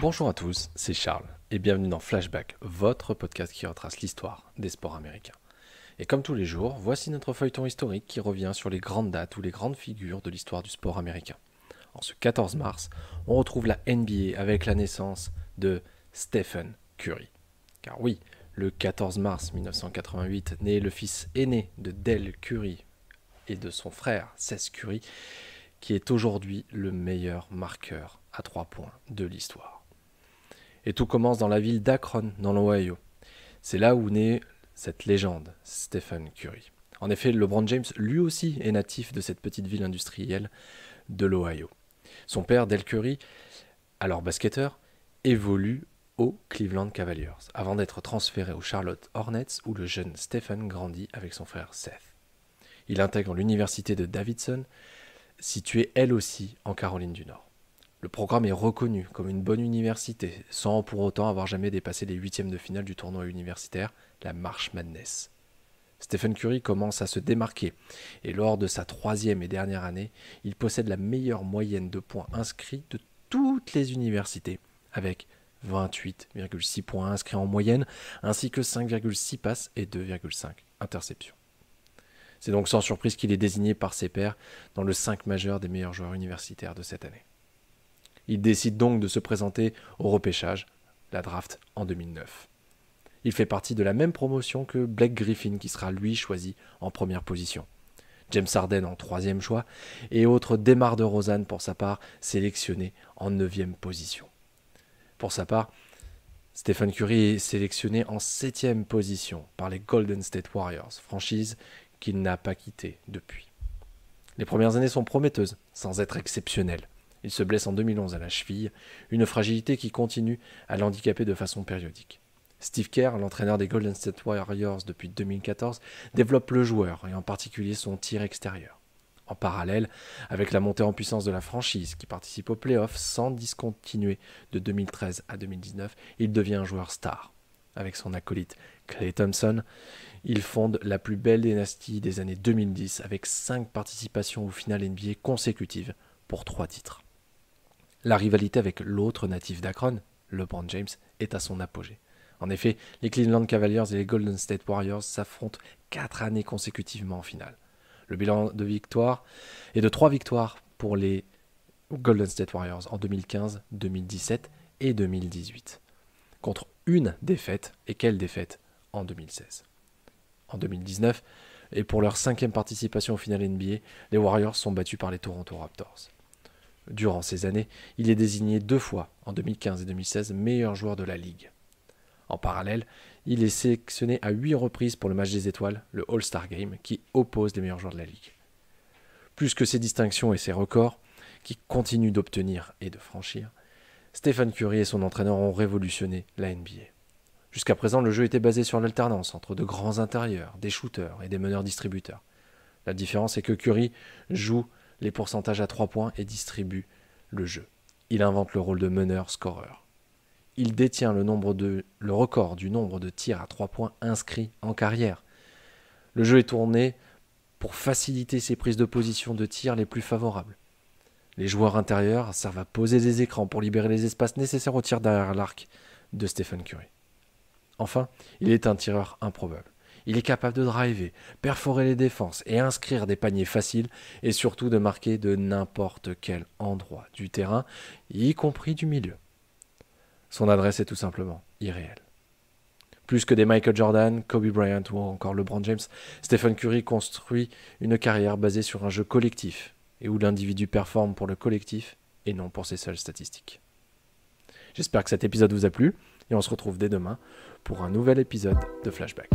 Bonjour à tous, c'est Charles et bienvenue dans Flashback, votre podcast qui retrace l'histoire des sports américains. Et comme tous les jours, voici notre feuilleton historique qui revient sur les grandes dates ou les grandes figures de l'histoire du sport américain. En ce 14 mars, on retrouve la NBA avec la naissance de Stephen Curry. Car oui, le 14 mars 1988 naît le fils aîné de Dell Curry, et de son frère Seth Curry, qui est aujourd'hui le meilleur marqueur à trois points de l'histoire. Et tout commence dans la ville d'Akron, dans l'Ohio. C'est là où naît cette légende, Stephen Curry. En effet, LeBron James, lui aussi, est natif de cette petite ville industrielle de l'Ohio. Son père, Del Curry, alors basketteur, évolue aux Cleveland Cavaliers, avant d'être transféré aux Charlotte Hornets, où le jeune Stephen grandit avec son frère Seth. Il intègre l'université de Davidson, située elle aussi en Caroline du Nord. Le programme est reconnu comme une bonne université, sans pour autant avoir jamais dépassé les huitièmes de finale du tournoi universitaire, la March Madness. Stephen Curry commence à se démarquer, et lors de sa troisième et dernière année, il possède la meilleure moyenne de points inscrits de toutes les universités, avec 28,6 points inscrits en moyenne, ainsi que 5,6 passes et 2,5 interceptions. C'est donc sans surprise qu'il est désigné par ses pairs dans le 5 majeur des meilleurs joueurs universitaires de cette année. Il décide donc de se présenter au repêchage, la draft en 2009. Il fait partie de la même promotion que Blake Griffin qui sera lui choisi en première position. James Harden en troisième choix et autre Démarre de Rosanne pour sa part sélectionné en neuvième position. Pour sa part, Stephen Curry est sélectionné en septième position par les Golden State Warriors, franchise qu'il n'a pas quitté depuis. Les premières années sont prometteuses, sans être exceptionnelles. Il se blesse en 2011 à la cheville, une fragilité qui continue à l'handicaper de façon périodique. Steve Kerr, l'entraîneur des Golden State Warriors depuis 2014, développe le joueur et en particulier son tir extérieur. En parallèle, avec la montée en puissance de la franchise qui participe aux playoffs sans discontinuer de 2013 à 2019, il devient un joueur star avec son acolyte Clay Thompson. Il fonde la plus belle dynastie des années 2010 avec 5 participations aux finales NBA consécutives pour 3 titres. La rivalité avec l'autre natif d'Akron, LeBron James, est à son apogée. En effet, les Cleveland Cavaliers et les Golden State Warriors s'affrontent 4 années consécutivement en finale. Le bilan de victoire est de 3 victoires pour les Golden State Warriors en 2015, 2017 et 2018 contre une défaite, et quelle défaite En 2016. En 2019, et pour leur cinquième participation au final NBA, les Warriors sont battus par les Toronto Raptors. Durant ces années, il est désigné deux fois, en 2015 et 2016, meilleur joueur de la ligue. En parallèle, il est sélectionné à huit reprises pour le match des étoiles, le All-Star Game, qui oppose les meilleurs joueurs de la ligue. Plus que ses distinctions et ses records, qui continue d'obtenir et de franchir, Stéphane Curry et son entraîneur ont révolutionné la NBA. Jusqu'à présent, le jeu était basé sur l'alternance entre de grands intérieurs, des shooters et des meneurs-distributeurs. La différence est que Curry joue les pourcentages à 3 points et distribue le jeu. Il invente le rôle de meneur-scoreur. Il détient le, le record du nombre de tirs à 3 points inscrits en carrière. Le jeu est tourné pour faciliter ses prises de position de tir les plus favorables. Les joueurs intérieurs servent à poser des écrans pour libérer les espaces nécessaires au tir derrière l'arc de Stephen Curry. Enfin, il est un tireur improbable. Il est capable de driver, perforer les défenses et inscrire des paniers faciles et surtout de marquer de n'importe quel endroit du terrain, y compris du milieu. Son adresse est tout simplement irréelle. Plus que des Michael Jordan, Kobe Bryant ou encore LeBron James, Stephen Curry construit une carrière basée sur un jeu collectif et où l'individu performe pour le collectif et non pour ses seules statistiques. J'espère que cet épisode vous a plu et on se retrouve dès demain pour un nouvel épisode de Flashback.